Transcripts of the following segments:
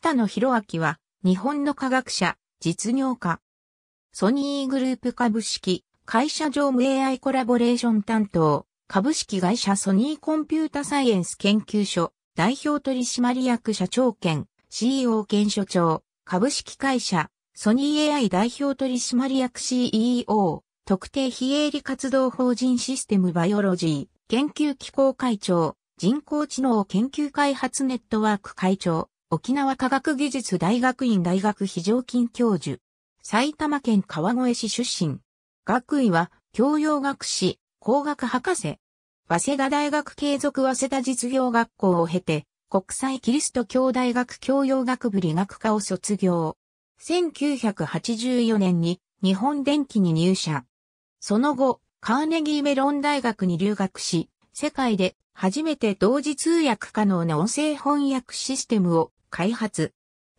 北野博明は、日本の科学者、実業家。ソニーグループ株式、会社常務 AI コラボレーション担当、株式会社ソニーコンピュータサイエンス研究所、代表取締役社長兼、CEO 兼所長、株式会社、ソニー AI 代表取締役 CEO、特定非営利活動法人システムバイオロジー、研究機構会長、人工知能研究開発ネットワーク会長、沖縄科学技術大学院大学非常勤教授。埼玉県川越市出身。学位は、教養学士、工学博士。早稲田大学継続早稲田実業学校を経て、国際キリスト教大学教養学部理学科を卒業。1984年に日本電機に入社。その後、カーネギーメロン大学に留学し、世界で初めて同時通訳可能な音声翻訳システムを開発。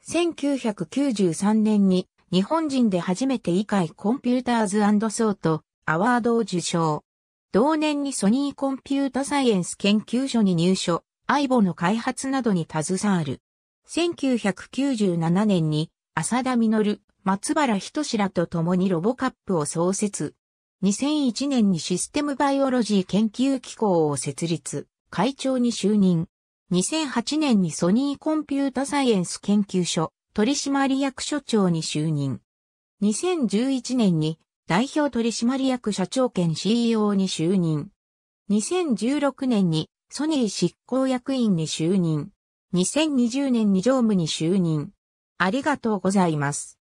1993年に日本人で初めて以下コンピューターズソートアワードを受賞。同年にソニーコンピュータサイエンス研究所に入所、アイボの開発などに携わる。1997年に浅田実、松原人志らと共にロボカップを創設。2001年にシステムバイオロジー研究機構を設立。会長に就任。2008年にソニーコンピュータサイエンス研究所取締役所長に就任。2011年に代表取締役社長兼 CEO に就任。2016年にソニー執行役員に就任。2020年に常務に就任。ありがとうございます。